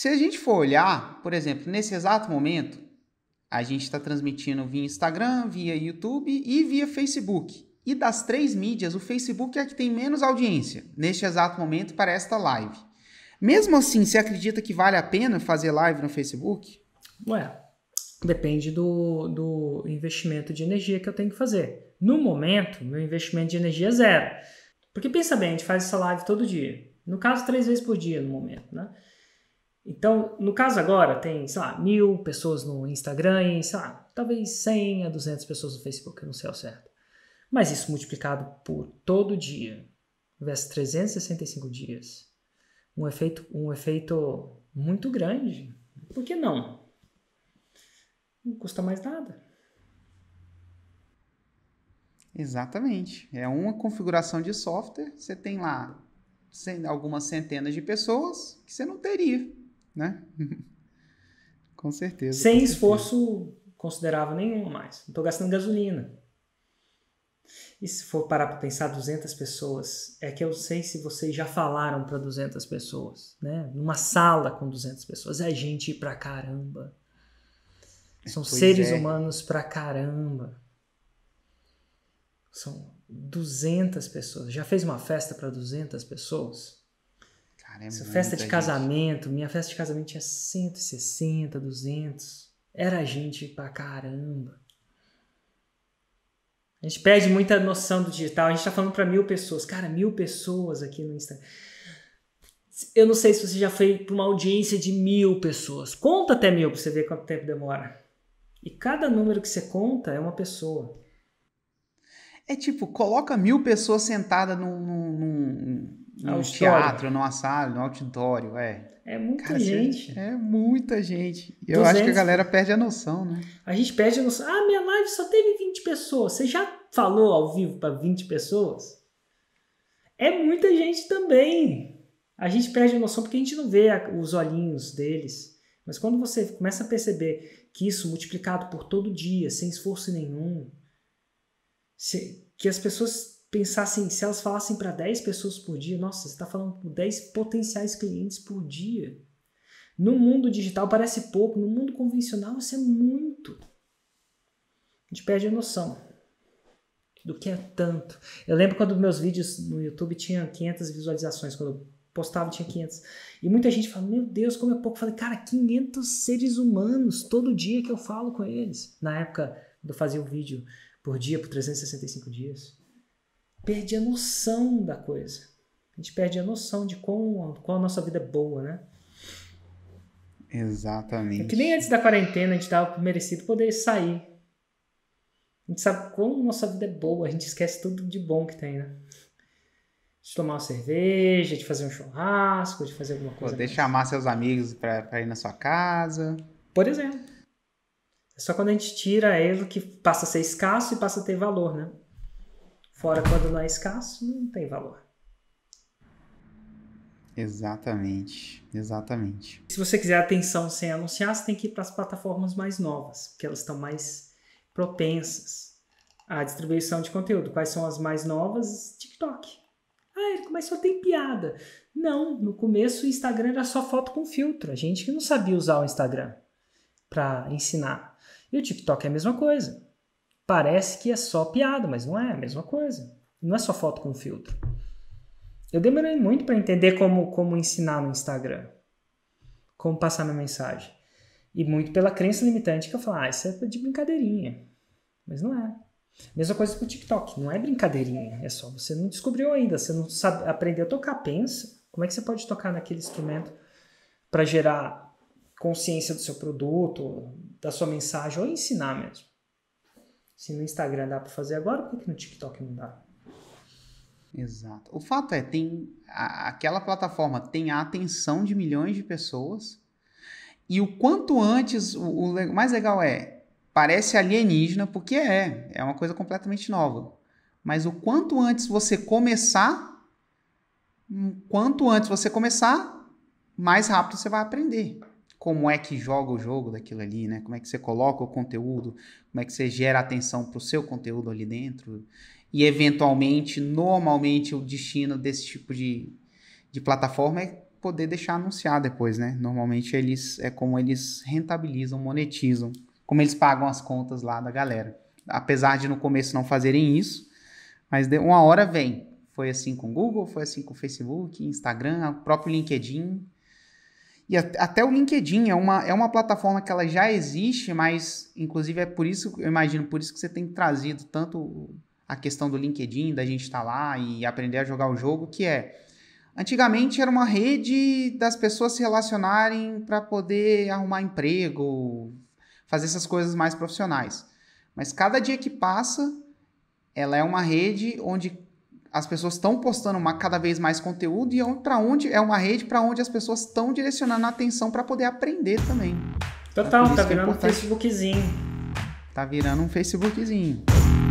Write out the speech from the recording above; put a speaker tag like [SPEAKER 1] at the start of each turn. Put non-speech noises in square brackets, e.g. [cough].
[SPEAKER 1] Se a gente for olhar, por exemplo, nesse exato momento, a gente está transmitindo via Instagram, via YouTube e via Facebook. E das três mídias, o Facebook é a que tem menos audiência neste exato momento para esta tá live. Mesmo assim, você acredita que vale a pena fazer live no Facebook? Ué, depende do, do
[SPEAKER 2] investimento de energia que eu tenho que fazer. No momento, meu investimento de energia é zero. Porque pensa bem, a gente faz essa live todo dia. No caso, três vezes por dia no momento, né? Então, no caso agora, tem, sei lá, mil pessoas no Instagram e, sei lá, talvez 100 a 200 pessoas no Facebook, eu não sei ao certo. Mas isso multiplicado por todo dia, versus 365 dias, um efeito, um efeito muito grande.
[SPEAKER 1] Por que não?
[SPEAKER 2] Não custa mais nada.
[SPEAKER 1] Exatamente. É uma configuração de software, você tem lá algumas centenas de pessoas que você não teria né? [laughs] com certeza. Sem com certeza. esforço considerável nenhum mais.
[SPEAKER 2] Não estou gastando gasolina. E se for parar para pensar 200 pessoas, é que eu sei se vocês já falaram para 200 pessoas, né? Numa sala com 200 pessoas, é gente pra caramba. São pois seres é. humanos pra caramba. São 200 pessoas. Já fez uma festa para 200 pessoas? Cara, é festa de gente. casamento, minha festa de casamento tinha 160, 200. Era gente pra caramba. A gente perde muita noção do digital. A gente tá falando pra mil pessoas. Cara, mil pessoas aqui no Instagram. Eu não sei se você já foi pra uma audiência de mil pessoas. Conta até mil pra você ver quanto tempo demora. E cada número que você conta
[SPEAKER 1] é uma pessoa. É tipo, coloca mil pessoas sentadas num, num, num, no teatro, numa sala, no auditório, é. É muita Cara, gente. É muita gente. Eu 200. acho que a galera perde a noção, né? A gente perde a noção. Ah, minha
[SPEAKER 2] live só teve 20 pessoas. Você já falou ao vivo para 20 pessoas? É muita gente também. A gente perde a noção porque a gente não vê os olhinhos deles. Mas quando você começa a perceber que isso multiplicado por todo dia, sem esforço nenhum, que as pessoas pensar assim, se elas falassem para 10 pessoas por dia, nossa, você está falando com 10 potenciais clientes por dia. No mundo digital parece pouco, no mundo convencional isso é muito. A gente perde a noção do que é tanto. Eu lembro quando meus vídeos no YouTube tinham 500 visualizações, quando eu postava tinha 500. E muita gente fala, meu Deus, como é pouco. Eu falei, cara, 500 seres humanos todo dia que eu falo com eles. Na época eu fazia um vídeo por dia, por 365 dias perde a noção da coisa. A gente perde a noção de quão, qual a nossa vida é boa, né?
[SPEAKER 1] Exatamente. É que nem
[SPEAKER 2] antes da quarentena a gente estava merecido poder sair. A gente sabe como nossa vida é boa, a gente esquece tudo de bom que tem, né?
[SPEAKER 1] De tomar uma cerveja, de fazer um
[SPEAKER 2] churrasco, de fazer alguma
[SPEAKER 1] coisa. Poder mais. chamar seus amigos para ir na sua casa. Por exemplo. É só quando a gente tira ele que
[SPEAKER 2] passa a ser escasso e passa a ter valor, né? Fora quando não é escasso, não tem valor.
[SPEAKER 1] Exatamente, exatamente.
[SPEAKER 2] Se você quiser atenção sem anunciar, você tem que ir para as plataformas mais novas, porque elas estão mais propensas à distribuição de conteúdo. Quais são as mais novas? TikTok. Ah, ele começou a ter piada. Não, no começo o Instagram era só foto com filtro. A gente que não sabia usar o Instagram para ensinar. E o TikTok é a mesma coisa parece que é só piada, mas não é, é a mesma coisa. Não é só foto com filtro. Eu demorei muito para entender como, como ensinar no Instagram, como passar minha mensagem. E muito pela crença limitante que eu falo, ah, isso é de brincadeirinha. Mas não é. Mesma coisa com o TikTok, não é brincadeirinha, é só você não descobriu ainda, você não sabe a tocar, pensa. Como é que você pode tocar naquele instrumento para gerar consciência do seu produto, da sua mensagem ou ensinar mesmo?
[SPEAKER 1] Se no Instagram
[SPEAKER 2] dá para fazer agora, por que no TikTok não dá?
[SPEAKER 1] Exato. O fato é, tem aquela plataforma tem a atenção de milhões de pessoas e o quanto antes, o, o mais legal é, parece alienígena, porque é, é uma coisa completamente nova. Mas o quanto antes você começar, hum, quanto antes você começar, mais rápido você vai aprender como é que joga o jogo daquilo ali, né? Como é que você coloca o conteúdo, como é que você gera atenção para o seu conteúdo ali dentro. E eventualmente, normalmente, o destino desse tipo de, de plataforma é poder deixar anunciar depois, né? Normalmente eles é como eles rentabilizam, monetizam, como eles pagam as contas lá da galera. Apesar de no começo não fazerem isso, mas uma hora vem. Foi assim com o Google, foi assim com o Facebook, Instagram, o próprio LinkedIn. E até o LinkedIn é uma, é uma plataforma que ela já existe, mas inclusive é por isso, eu imagino, por isso que você tem trazido tanto a questão do LinkedIn, da gente estar tá lá e aprender a jogar o jogo, que é antigamente era uma rede das pessoas se relacionarem para poder arrumar emprego, fazer essas coisas mais profissionais. Mas cada dia que passa, ela é uma rede onde as pessoas estão postando uma, cada vez mais conteúdo e é para onde é uma rede para onde as pessoas estão direcionando a atenção para poder aprender também. Total, é tá é virando é um Facebookzinho. Tá virando um Facebookzinho.